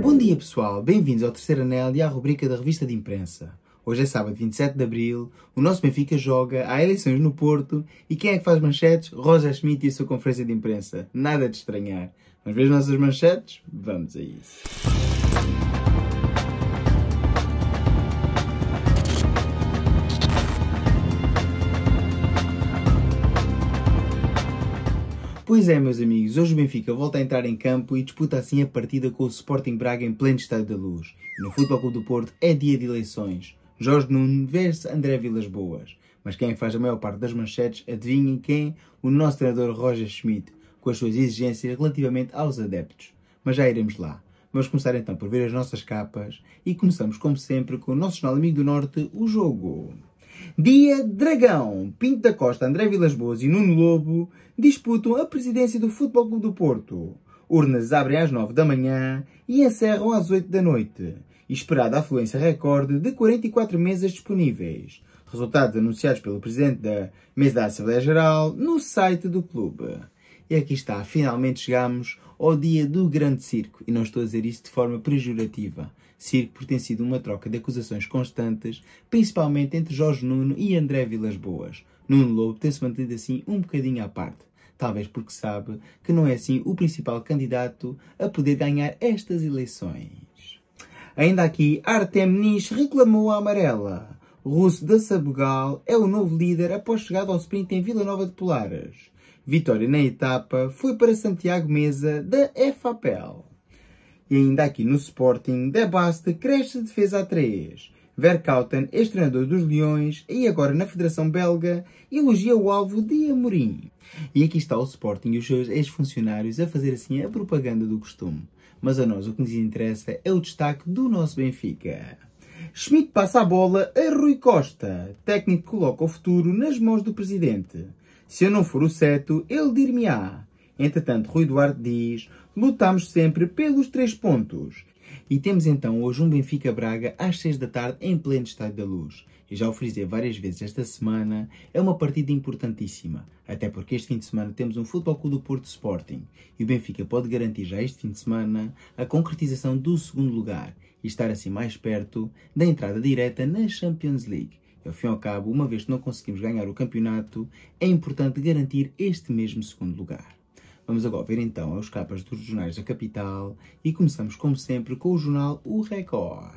Bom dia pessoal, bem-vindos ao Terceiro Anel e à rubrica da Revista de Imprensa. Hoje é sábado 27 de Abril, o nosso Benfica joga, há eleições no Porto e quem é que faz manchetes? Roger Schmidt e a sua conferência de imprensa. Nada de estranhar. Vamos ver as nossas manchetes? Vamos a isso. Pois é, meus amigos, hoje o Benfica volta a entrar em campo e disputa assim a partida com o Sporting Braga em pleno estado da luz. No Futebol Clube do Porto é dia de eleições. Jorge Nuno versus André Vilas Boas. Mas quem é faz a maior parte das manchetes, adivinhem quem? O nosso treinador Roger Schmidt, com as suas exigências relativamente aos adeptos. Mas já iremos lá. Vamos começar então por ver as nossas capas e começamos, como sempre, com o nosso jornal amigo do Norte, o jogo. Dia Dragão, Pinto da Costa, André Vilas Boas e Nuno Lobo disputam a presidência do Futebol Clube do Porto. Urnas abrem às 9 da manhã e encerram às 8 da noite. Esperada a afluência recorde de 44 mesas disponíveis. Resultados anunciados pelo presidente da mesa da Assembleia Geral no site do clube. E aqui está, finalmente chegamos ao dia do grande circo. E não estou a dizer isso de forma pejorativa. Circo por ter sido uma troca de acusações constantes, principalmente entre Jorge Nuno e André Vilas Boas. Nuno Lobo tem-se mantido assim um bocadinho à parte. Talvez porque sabe que não é assim o principal candidato a poder ganhar estas eleições. Ainda aqui, Artem Nis reclamou a amarela. Russo da Sabugal é o novo líder após chegada ao sprint em Vila Nova de Polares vitória na etapa, foi para Santiago Mesa da FAPEL. E ainda aqui no Sporting, de Basta cresce de defesa a 3. Verkauten, ex-treinador dos Leões e agora na Federação Belga, elogia o alvo de Amorim. E aqui está o Sporting e os seus ex-funcionários a fazer assim a propaganda do costume. Mas a nós o que nos interessa é o destaque do nosso Benfica. Schmidt passa a bola a Rui Costa. Técnico coloca o futuro nas mãos do presidente. Se eu não for o certo, ele dir-me-á. Entretanto, Rui Duarte diz: lutamos sempre pelos três pontos. E temos então hoje um Benfica Braga às 6 da tarde em pleno estado da luz. E já o frisei várias vezes esta semana, é uma partida importantíssima, até porque este fim de semana temos um Futebol Clube do Porto Sporting e o Benfica pode garantir já este fim de semana a concretização do segundo lugar e estar assim mais perto da entrada direta na Champions League. Ao fim e ao cabo, uma vez que não conseguimos ganhar o campeonato, é importante garantir este mesmo segundo lugar. Vamos agora ver então as capas dos jornais da capital e começamos, como sempre, com o jornal O Record.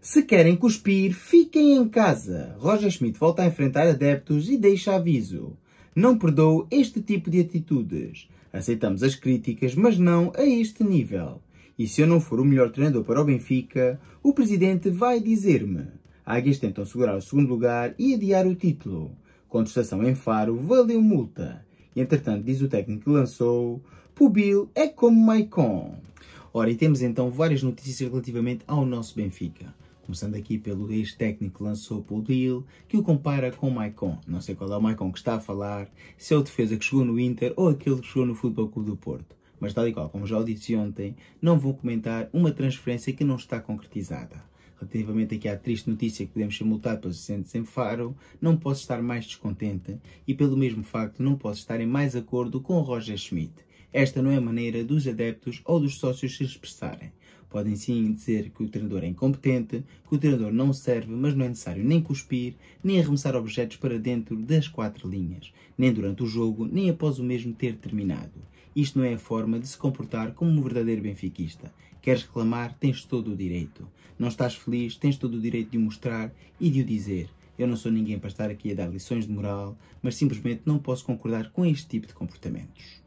Se querem cuspir, fiquem em casa. Roger Schmidt volta a enfrentar adeptos e deixa aviso. Não perdoo este tipo de atitudes. Aceitamos as críticas, mas não a este nível. E se eu não for o melhor treinador para o Benfica, o presidente vai dizer-me. Águias tentam segurar o segundo lugar e adiar o título. Contestação em Faro valeu multa. E entretanto, diz o técnico que lançou, Pubil é como Maicon. Ora, e temos então várias notícias relativamente ao nosso Benfica. Começando aqui pelo ex-técnico que lançou Pubil, que o compara com Maicon. Não sei qual é o Maicon que está a falar, se é o defesa que chegou no Inter ou aquele que chegou no Futebol Clube do Porto mas tal e qual como já o disse ontem, não vou comentar uma transferência que não está concretizada relativamente aqui à triste notícia que podemos ser multados pelos docentes em Faro, não posso estar mais descontente e, pelo mesmo facto, não posso estar em mais acordo com Roger Schmidt. Esta não é a maneira dos adeptos ou dos sócios se expressarem. Podem sim dizer que o treinador é incompetente, que o treinador não serve, mas não é necessário nem cuspir, nem arremessar objetos para dentro das quatro linhas, nem durante o jogo, nem após o mesmo ter terminado. Isto não é a forma de se comportar como um verdadeiro benfiquista. Queres reclamar? Tens todo o direito. Não estás feliz? Tens todo o direito de o mostrar e de o dizer. Eu não sou ninguém para estar aqui a dar lições de moral, mas simplesmente não posso concordar com este tipo de comportamentos.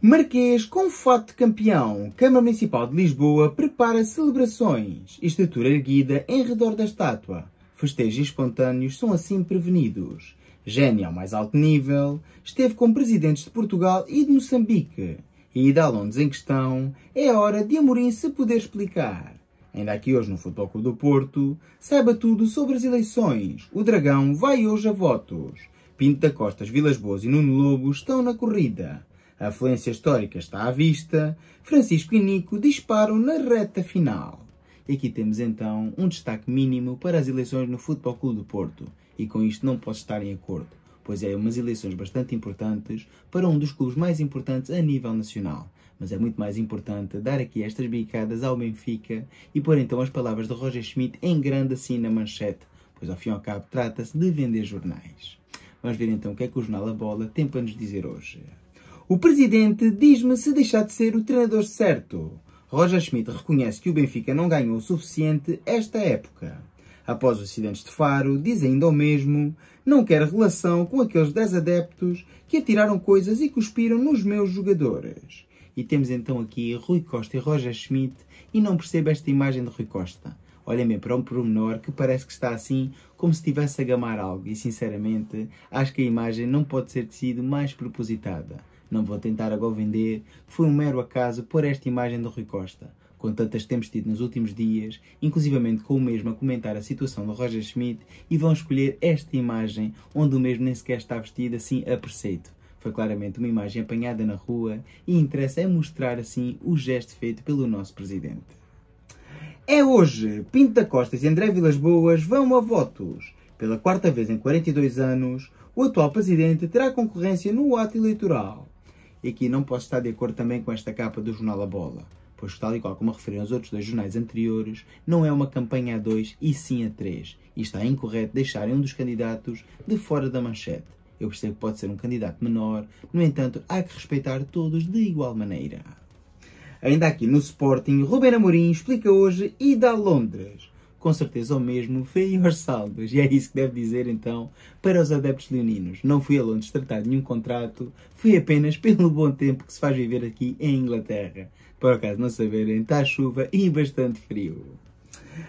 Marquês com fato de campeão. Câmara Municipal de Lisboa prepara celebrações. Estrutura erguida em redor da estátua. Festejos espontâneos são assim prevenidos. Gênio ao é mais alto nível, esteve com presidentes de Portugal e de Moçambique. E da Londres em questão, é hora de Amorim se poder explicar. Ainda aqui hoje no Futebol Clube do Porto, saiba tudo sobre as eleições. O Dragão vai hoje a votos. Pinto da Costas, Vilas Boas e Nuno Lobo estão na corrida. A afluência histórica está à vista. Francisco e Nico disparam na reta final. E aqui temos então um destaque mínimo para as eleições no Futebol Clube do Porto e com isto não posso estar em acordo, pois é umas eleições bastante importantes para um dos clubes mais importantes a nível nacional. Mas é muito mais importante dar aqui estas bicadas ao Benfica e pôr então as palavras de Roger Schmidt em grande assim na manchete, pois ao fim e ao cabo trata-se de vender jornais. Vamos ver então o que é que o jornal A Bola tem para nos dizer hoje. O presidente diz-me se deixar de ser o treinador certo. Roger Schmidt reconhece que o Benfica não ganhou o suficiente esta época. Após os acidentes de Faro, diz ainda o mesmo, não quer relação com aqueles dez adeptos que atiraram coisas e cuspiram nos meus jogadores. E temos então aqui Rui Costa e Roger Schmidt e não percebo esta imagem de Rui Costa. Olhem bem para um pormenor que parece que está assim como se estivesse a gamar algo e sinceramente acho que a imagem não pode ser de sido mais propositada. Não vou tentar agora vender, foi um mero acaso pôr esta imagem de Rui Costa com tantas que temos tido nos últimos dias, inclusivamente com o mesmo a comentar a situação do Roger Schmidt, e vão escolher esta imagem onde o mesmo nem sequer está vestido assim a preceito. Foi claramente uma imagem apanhada na rua e interessa é mostrar assim o gesto feito pelo nosso presidente. É hoje! Pinto da Costa e André Vilas Boas vão a votos. Pela quarta vez em 42 anos, o atual presidente terá concorrência no ato eleitoral. E aqui não posso estar de acordo também com esta capa do jornal A Bola pois tal e qual como referiram os outros dois jornais anteriores, não é uma campanha a dois e sim a três, e está incorreto deixarem um dos candidatos de fora da manchete. Eu percebo que pode ser um candidato menor, no entanto, há que respeitar todos de igual maneira. Ainda aqui no Sporting, Ruben Amorim explica hoje e dá Londres com certeza o mesmo vê os saldos. E é isso que deve dizer então para os adeptos leoninos. Não fui a Londres tratar de nenhum contrato, fui apenas pelo bom tempo que se faz viver aqui em Inglaterra. Por acaso não saberem, está chuva e bastante frio.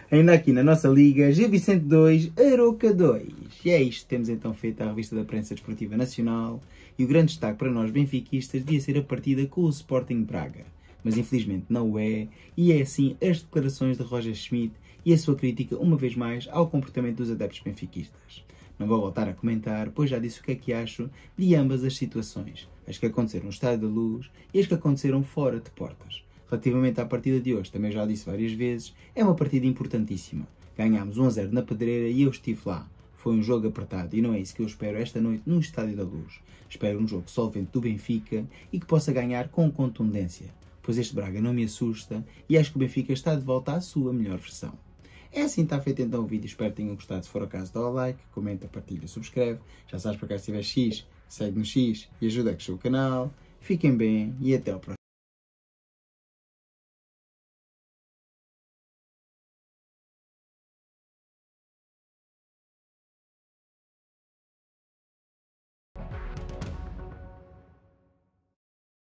Ainda aqui na nossa liga, Gil Vicente 2, Aroca 2. E é isto que temos então feito à revista da Prensa Desportiva Nacional. E o grande destaque para nós benfiquistas devia ser a partida com o Sporting Braga. Mas infelizmente não é, e é assim as declarações de Roger Schmidt e a sua crítica, uma vez mais, ao comportamento dos adeptos benfiquistas. Não vou voltar a comentar, pois já disse o que é que acho de ambas as situações, as que aconteceram no Estádio da Luz e as que aconteceram fora de portas. Relativamente à partida de hoje, também já disse várias vezes, é uma partida importantíssima. Ganhámos 1 a 0 na pedreira e eu estive lá. Foi um jogo apertado e não é isso que eu espero esta noite no Estádio da Luz. Espero um jogo solvente do Benfica e que possa ganhar com contundência, pois este Braga não me assusta e acho que o Benfica está de volta à sua melhor versão. É assim está feito então o vídeo, espero que tenham gostado. Se for o caso, dá o like, comenta, partilha, subscreve. Já sabes para cá se tiver X, segue no X e ajuda a crescer o canal. Fiquem bem e até o próximo.